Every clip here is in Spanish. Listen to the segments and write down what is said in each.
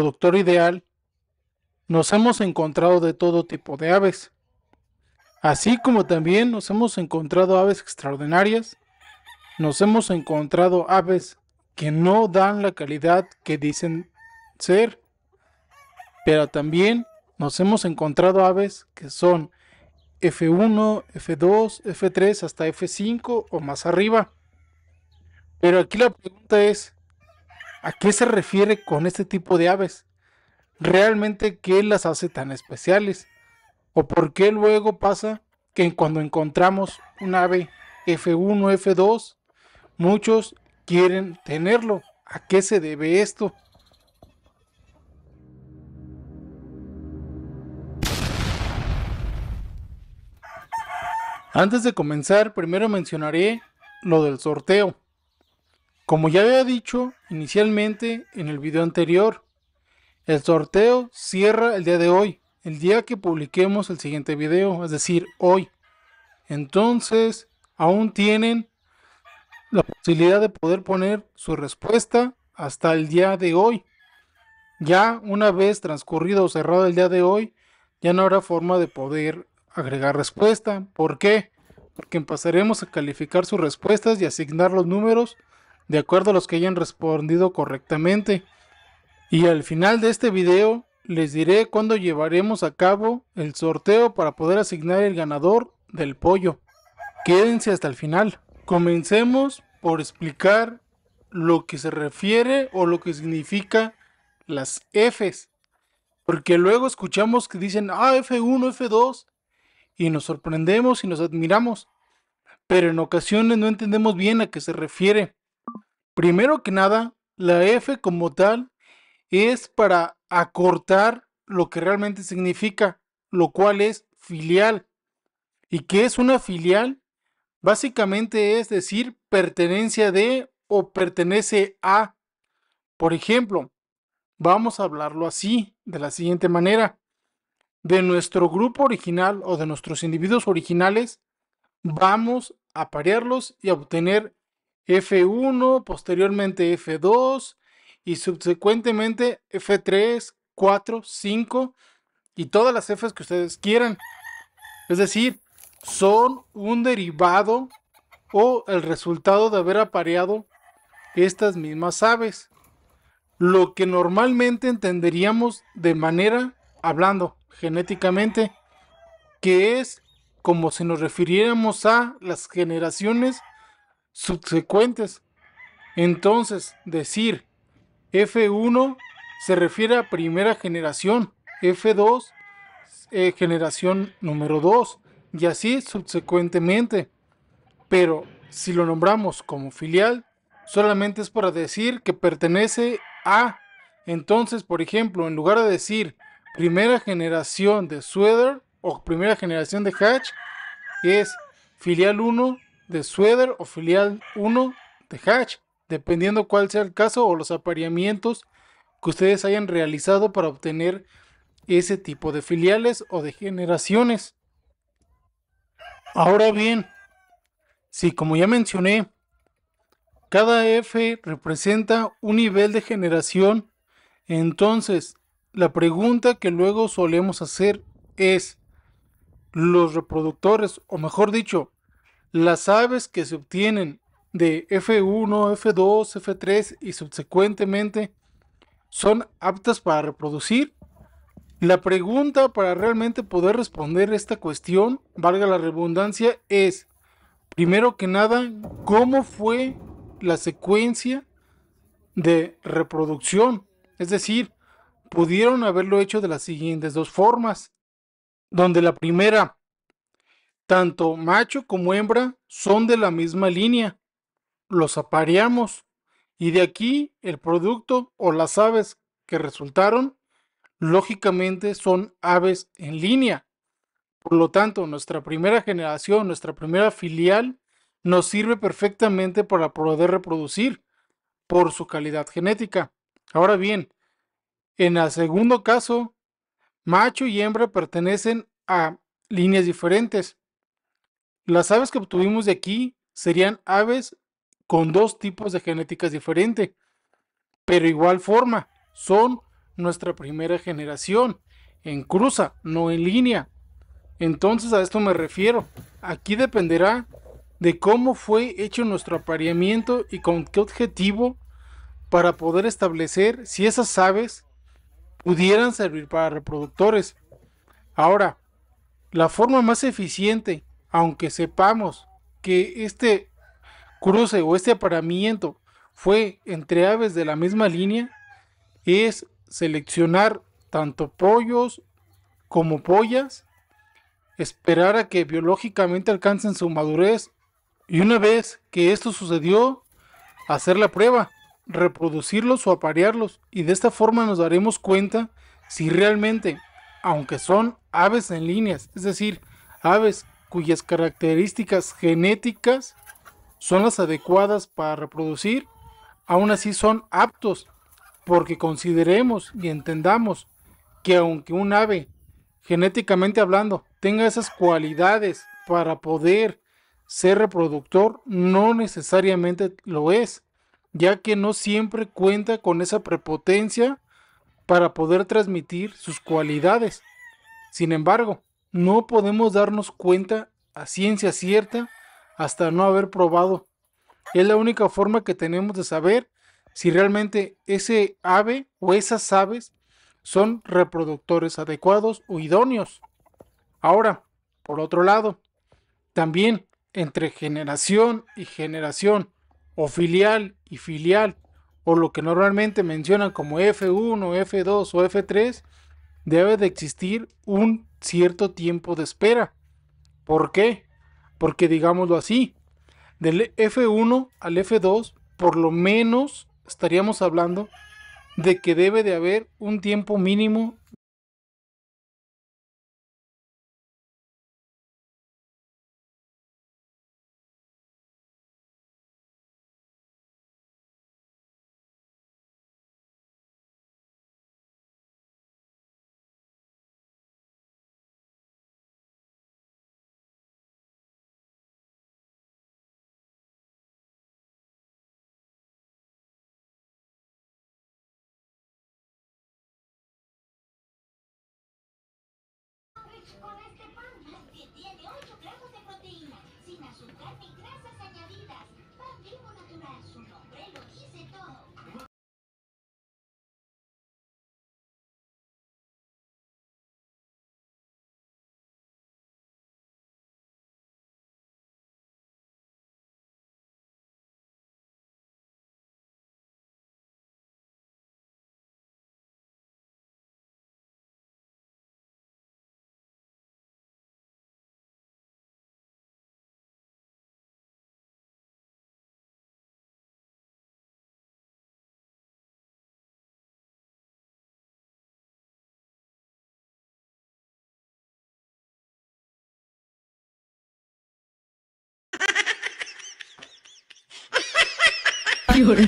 productor ideal, nos hemos encontrado de todo tipo de aves, así como también nos hemos encontrado aves extraordinarias, nos hemos encontrado aves que no dan la calidad que dicen ser, pero también nos hemos encontrado aves que son F1, F2, F3 hasta F5 o más arriba. Pero aquí la pregunta es, ¿A qué se refiere con este tipo de aves? ¿Realmente qué las hace tan especiales? ¿O por qué luego pasa que cuando encontramos un ave F1, F2, muchos quieren tenerlo? ¿A qué se debe esto? Antes de comenzar, primero mencionaré lo del sorteo. Como ya había dicho inicialmente en el video anterior, el sorteo cierra el día de hoy, el día que publiquemos el siguiente video, es decir, hoy. Entonces, aún tienen la posibilidad de poder poner su respuesta hasta el día de hoy. Ya una vez transcurrido o cerrado el día de hoy, ya no habrá forma de poder agregar respuesta. ¿Por qué? Porque pasaremos a calificar sus respuestas y asignar los números de acuerdo a los que hayan respondido correctamente. Y al final de este video les diré cuándo llevaremos a cabo el sorteo para poder asignar el ganador del pollo. Quédense hasta el final. Comencemos por explicar lo que se refiere o lo que significa las Fs. Porque luego escuchamos que dicen, ah, F1, F2, y nos sorprendemos y nos admiramos. Pero en ocasiones no entendemos bien a qué se refiere. Primero que nada, la F como tal es para acortar lo que realmente significa, lo cual es filial. ¿Y qué es una filial? Básicamente es decir pertenencia de o pertenece a. Por ejemplo, vamos a hablarlo así, de la siguiente manera. De nuestro grupo original o de nuestros individuos originales, vamos a parearlos y a obtener F1, posteriormente F2 y subsecuentemente F3, 4, 5 y todas las Fs que ustedes quieran. Es decir, son un derivado o el resultado de haber apareado estas mismas aves. Lo que normalmente entenderíamos de manera hablando genéticamente, que es como si nos refiriéramos a las generaciones subsecuentes. Entonces, decir F1 se refiere a primera generación, F2 eh, generación número 2 y así subsecuentemente. Pero si lo nombramos como filial, solamente es para decir que pertenece a. Entonces, por ejemplo, en lugar de decir primera generación de Sweater o primera generación de Hatch, es filial 1 de sweder o filial 1 de Hatch, dependiendo cuál sea el caso o los apareamientos que ustedes hayan realizado para obtener ese tipo de filiales o de generaciones. Ahora bien, si como ya mencioné, cada F representa un nivel de generación, entonces la pregunta que luego solemos hacer es, ¿los reproductores, o mejor dicho, las aves que se obtienen de F1, F2, F3 y subsecuentemente son aptas para reproducir? La pregunta para realmente poder responder esta cuestión, valga la redundancia, es, primero que nada, ¿cómo fue la secuencia de reproducción? Es decir, pudieron haberlo hecho de las siguientes dos formas, donde la primera tanto macho como hembra son de la misma línea. Los apareamos y de aquí el producto o las aves que resultaron, lógicamente son aves en línea. Por lo tanto, nuestra primera generación, nuestra primera filial, nos sirve perfectamente para poder reproducir por su calidad genética. Ahora bien, en el segundo caso, macho y hembra pertenecen a líneas diferentes. Las aves que obtuvimos de aquí serían aves con dos tipos de genéticas diferentes, pero igual forma, son nuestra primera generación, en cruza, no en línea. Entonces a esto me refiero. Aquí dependerá de cómo fue hecho nuestro apareamiento y con qué objetivo para poder establecer si esas aves pudieran servir para reproductores. Ahora, la forma más eficiente aunque sepamos que este cruce o este aparamiento fue entre aves de la misma línea, es seleccionar tanto pollos como pollas, esperar a que biológicamente alcancen su madurez y una vez que esto sucedió, hacer la prueba, reproducirlos o aparearlos y de esta forma nos daremos cuenta si realmente, aunque son aves en líneas, es decir, aves cuyas características genéticas son las adecuadas para reproducir, aún así son aptos porque consideremos y entendamos que aunque un ave, genéticamente hablando, tenga esas cualidades para poder ser reproductor, no necesariamente lo es, ya que no siempre cuenta con esa prepotencia para poder transmitir sus cualidades. Sin embargo, no podemos darnos cuenta a ciencia cierta hasta no haber probado. Es la única forma que tenemos de saber si realmente ese ave o esas aves son reproductores adecuados o idóneos. Ahora, por otro lado, también entre generación y generación, o filial y filial, o lo que normalmente mencionan como F1 F2 o F3, debe de existir un cierto tiempo de espera. ¿Por qué? Porque digámoslo así, del F1 al F2 por lo menos estaríamos hablando de que debe de haber un tiempo mínimo 夜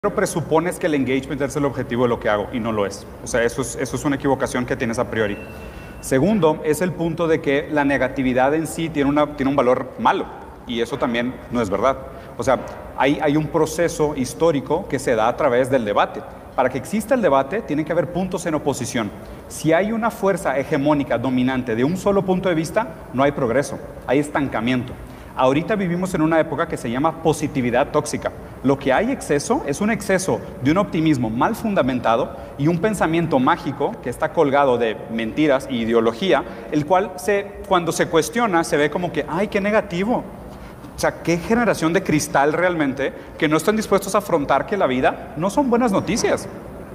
Pero presupones que el engagement es el objetivo de lo que hago y no lo es. O sea, eso es, una equivocación que tienes a priori. Segundo, es el punto de que la negatividad en sí tiene, un valor malo y eso también no es verdad. O sea, hay, hay un proceso histórico que se da a través del debate. Para que exista el debate, tiene que haber puntos en oposición. Si hay una fuerza hegemónica dominante de un solo punto de vista, no hay progreso, hay estancamiento. Ahorita vivimos en una época que se llama positividad tóxica. Lo que hay exceso es un exceso de un optimismo mal fundamentado y un pensamiento mágico que está colgado de mentiras e ideología, el cual cuando se cuestiona se ve como que, ay, qué negativo. O sea, qué generación de cristal realmente que no están dispuestos a afrontar que la vida no son buenas noticias.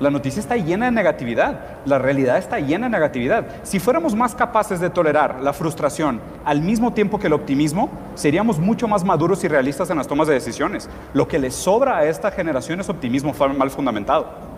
La noticia está llena de negatividad, la realidad está llena de negatividad. Si fuéramos más capaces de tolerar la frustración al mismo tiempo que el optimismo, seríamos mucho más maduros y realistas en las tomas de decisiones. Lo que le sobra a esta generación es optimismo mal fundamentado.